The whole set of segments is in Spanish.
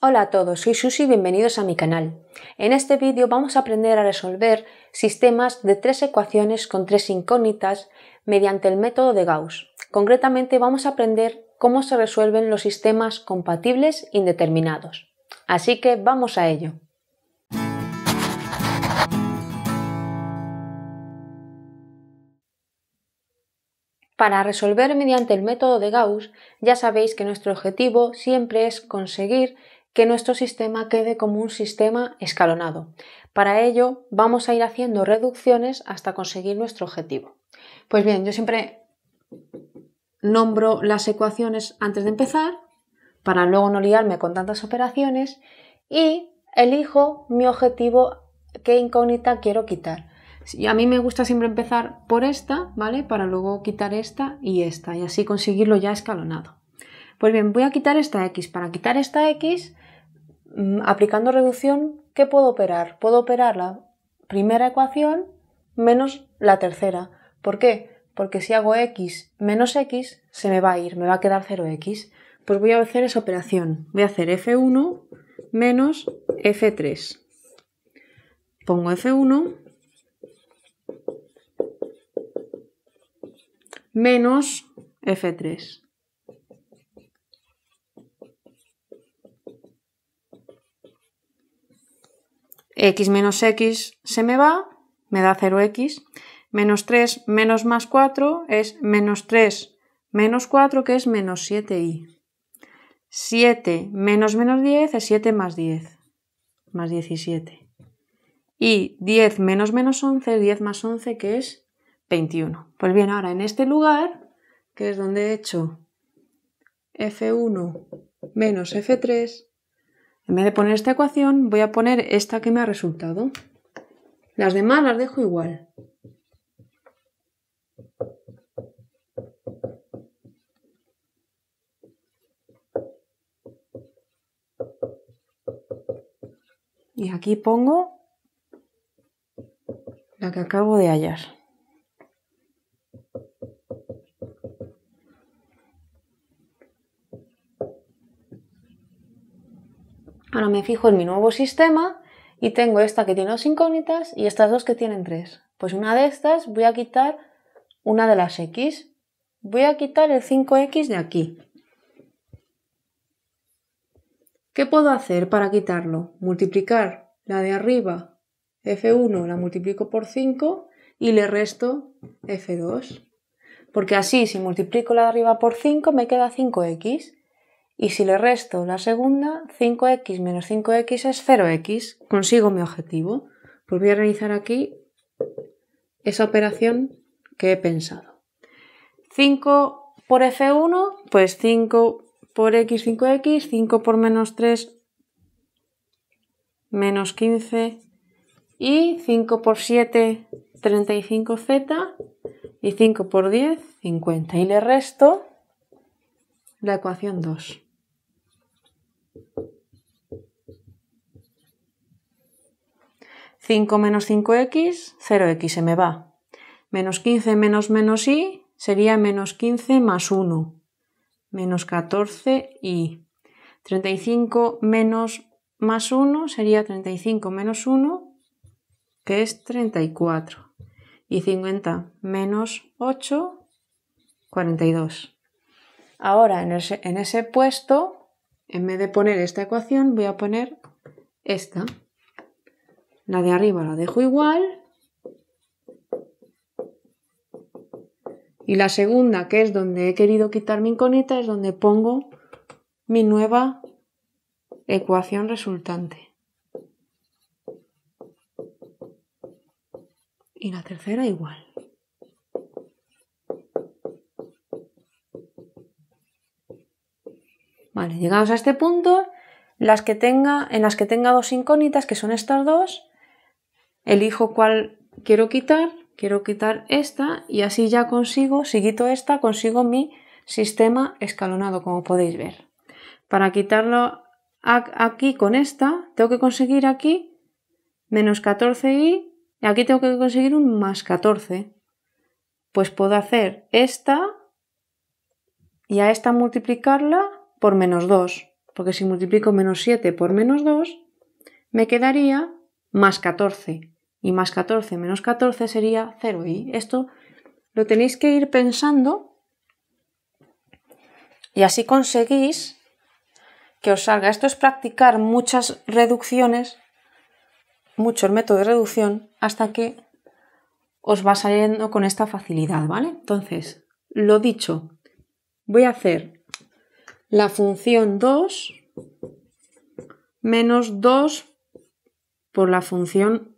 Hola a todos, soy Susi y bienvenidos a mi canal. En este vídeo vamos a aprender a resolver sistemas de tres ecuaciones con tres incógnitas mediante el método de Gauss. Concretamente vamos a aprender cómo se resuelven los sistemas compatibles indeterminados. Así que vamos a ello. Para resolver mediante el método de Gauss, ya sabéis que nuestro objetivo siempre es conseguir que nuestro sistema quede como un sistema escalonado. Para ello vamos a ir haciendo reducciones hasta conseguir nuestro objetivo. Pues bien, yo siempre nombro las ecuaciones antes de empezar para luego no liarme con tantas operaciones y elijo mi objetivo, qué incógnita quiero quitar. A mí me gusta siempre empezar por esta, ¿vale? Para luego quitar esta y esta y así conseguirlo ya escalonado. Pues bien, voy a quitar esta X. Para quitar esta X, mm, aplicando reducción, ¿qué puedo operar? Puedo operar la primera ecuación menos la tercera. ¿Por qué? Porque si hago x menos x, se me va a ir, me va a quedar 0x. Pues voy a hacer esa operación. Voy a hacer f1 menos f3. Pongo f1 menos f3. x menos x se me va, me da 0x, menos 3 menos más 4 es menos 3 menos 4 que es menos 7y. 7 menos menos 10 es 7 más 10, más 17. Y 10 menos menos 11 es 10 más 11 que es 21. Pues bien, ahora en este lugar, que es donde he hecho f1 menos f3, en vez de poner esta ecuación, voy a poner esta que me ha resultado. Las demás las dejo igual. Y aquí pongo la que acabo de hallar. Ahora me fijo en mi nuevo sistema y tengo esta que tiene dos incógnitas y estas dos que tienen tres. Pues una de estas voy a quitar una de las x. Voy a quitar el 5x de aquí. ¿Qué puedo hacer para quitarlo? Multiplicar la de arriba, f1 la multiplico por 5 y le resto f2. Porque así, si multiplico la de arriba por 5, me queda 5x. Y si le resto la segunda, 5x menos 5x es 0x. Consigo mi objetivo. Pues voy a realizar aquí esa operación que he pensado. 5 por f1, pues 5 por x, 5x, 5 por menos 3, menos 15 y 5 por 7, 35z y 5 por 10, 50. Y le resto la ecuación 2. 5 menos 5x, 0x se me va. Menos 15 menos menos y sería menos 15 más 1. Menos 14 y 35 menos más 1 sería 35 menos 1, que es 34. Y 50 menos 8, 42. Ahora, en ese, en ese puesto, en vez de poner esta ecuación, voy a poner esta. La de arriba la dejo igual. Y la segunda, que es donde he querido quitar mi incógnita, es donde pongo mi nueva ecuación resultante. Y la tercera igual. Vale, llegamos a este punto, las que tenga, en las que tenga dos incógnitas, que son estas dos, elijo cuál quiero quitar, quiero quitar esta y así ya consigo, si quito esta, consigo mi sistema escalonado, como podéis ver. Para quitarlo aquí con esta, tengo que conseguir aquí menos 14 y, y aquí tengo que conseguir un más 14. Pues puedo hacer esta y a esta multiplicarla por menos 2, porque si multiplico menos 7 por menos 2, me quedaría más 14 y más 14 menos 14 sería 0. Y esto lo tenéis que ir pensando y así conseguís que os salga. Esto es practicar muchas reducciones, mucho el método de reducción, hasta que os va saliendo con esta facilidad, ¿vale? Entonces, lo dicho, voy a hacer la función 2 menos 2 por la función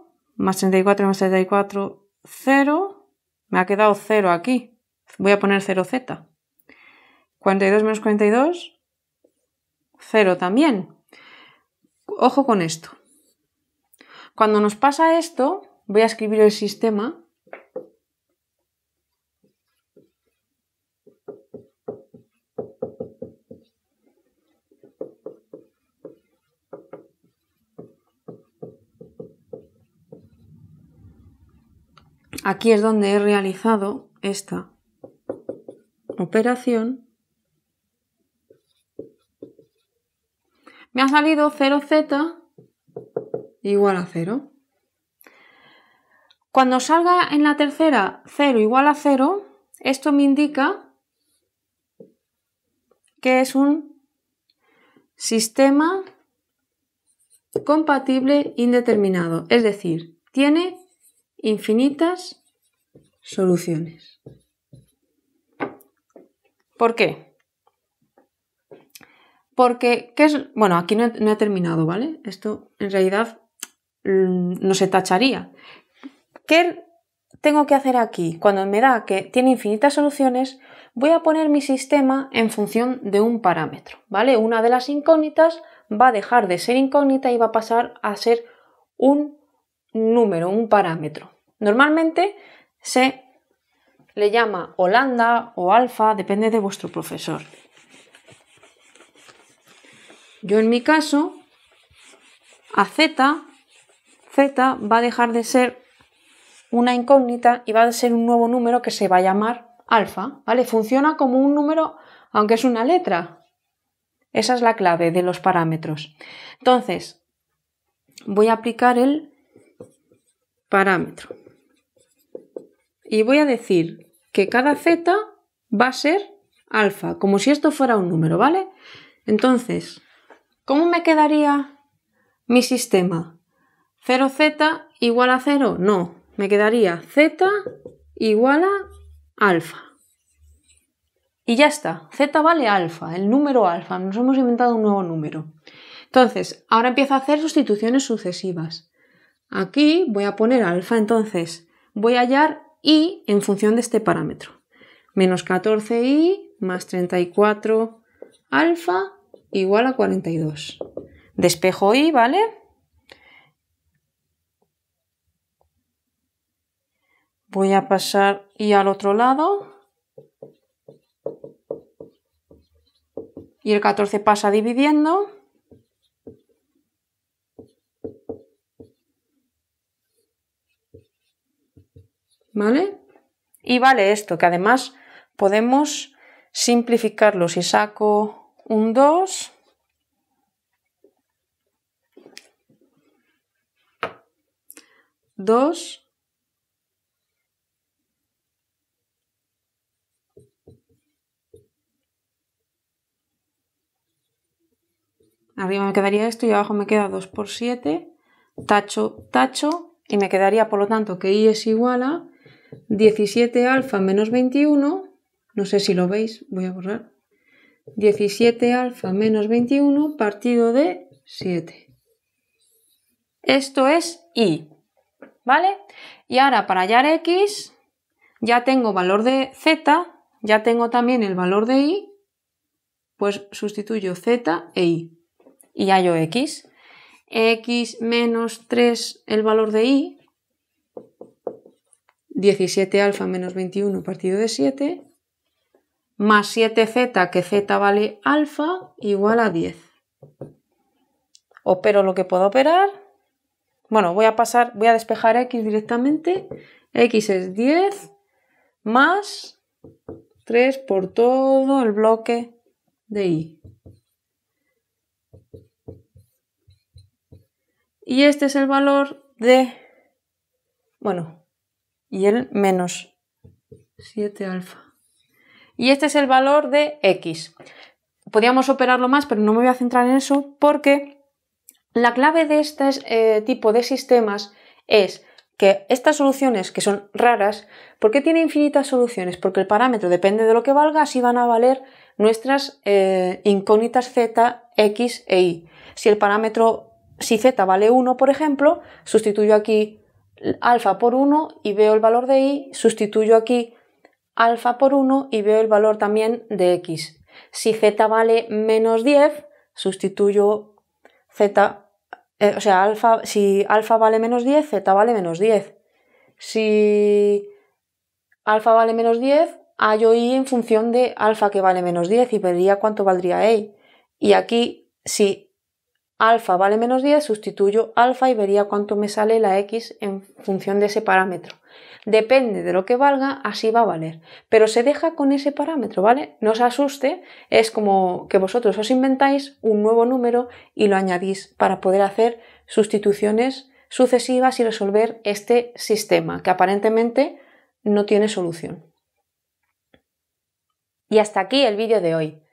más 34 más 34, 0. Me ha quedado 0 aquí. Voy a poner 0z. 42 menos 42, 0 también. Ojo con esto. Cuando nos pasa esto, voy a escribir el sistema aquí es donde he realizado esta operación. Me ha salido 0z igual a 0. Cuando salga en la tercera 0 igual a 0, esto me indica que es un sistema compatible indeterminado, es decir, tiene infinitas soluciones. ¿Por qué? Porque, es? Bueno, aquí no he, terminado, ¿vale? Esto en realidad mm, no se tacharía. ¿Qué tengo que hacer aquí? Cuando me da que tiene infinitas soluciones, voy a poner mi sistema en función de un parámetro, ¿vale? Una de las incógnitas va a dejar de ser incógnita y va a pasar a ser un número, un parámetro. Normalmente se le llama Holanda o alfa, depende de vuestro profesor. Yo en mi caso, a z, z va a dejar de ser una incógnita y va a ser un nuevo número que se va a llamar alfa, ¿vale? Funciona como un número, aunque es una letra. Esa es la clave de los parámetros. Entonces, voy a aplicar el parámetro. Y voy a decir que cada z va a ser alfa, como si esto fuera un número, ¿vale? Entonces, ¿cómo me quedaría mi sistema? 0z igual a 0, no, me quedaría z igual a alfa. Y ya está, z vale alfa, el número alfa, nos hemos inventado un nuevo número. Entonces, ahora empiezo a hacer sustituciones sucesivas. Aquí voy a poner alfa, entonces voy a hallar i en función de este parámetro. Menos 14i más 34 alfa igual a 42. Despejo i, ¿vale? Voy a pasar i al otro lado. Y el 14 pasa dividiendo. ¿Vale? Y vale esto, que además podemos simplificarlo. Si saco un 2, 2, arriba me quedaría esto y abajo me queda 2 por 7, tacho, tacho, y me quedaría por lo tanto que i es igual a 17 alfa menos 21, no sé si lo veis, voy a borrar. 17 alfa menos 21 partido de 7. Esto es i, ¿vale? Y ahora para hallar x ya tengo valor de z, ya tengo también el valor de i, pues sustituyo z e i y hallo x. x menos 3 el valor de i, 17 alfa menos 21 partido de 7, más 7z, que z vale alfa, igual a 10. Opero lo que puedo operar. Bueno, voy a pasar, voy a despejar x directamente. x es 10 más 3 por todo el bloque de y. Y este es el valor de, bueno, y el menos 7 alfa. Y este es el valor de x. Podríamos operarlo más, pero no me voy a centrar en eso porque la clave de este eh, tipo de sistemas es que estas soluciones, que son raras, ¿por qué tiene infinitas soluciones? Porque el parámetro depende de lo que valga, así van a valer nuestras eh, incógnitas z, x e y. Si el parámetro, si z vale 1, por ejemplo, sustituyo aquí alfa por 1 y veo el valor de y, sustituyo aquí alfa por 1 y veo el valor también de x. Si z vale menos 10, sustituyo z, eh, o sea, alfa, si alfa vale menos 10, z vale menos 10. Si alfa vale menos 10, hallo y en función de alfa que vale menos 10 y vería cuánto valdría y. Y aquí, si alfa vale menos 10, sustituyo alfa y vería cuánto me sale la x en función de ese parámetro. Depende de lo que valga, así va a valer. Pero se deja con ese parámetro, ¿vale? No os asuste, es como que vosotros os inventáis un nuevo número y lo añadís para poder hacer sustituciones sucesivas y resolver este sistema que aparentemente no tiene solución. Y hasta aquí el vídeo de hoy.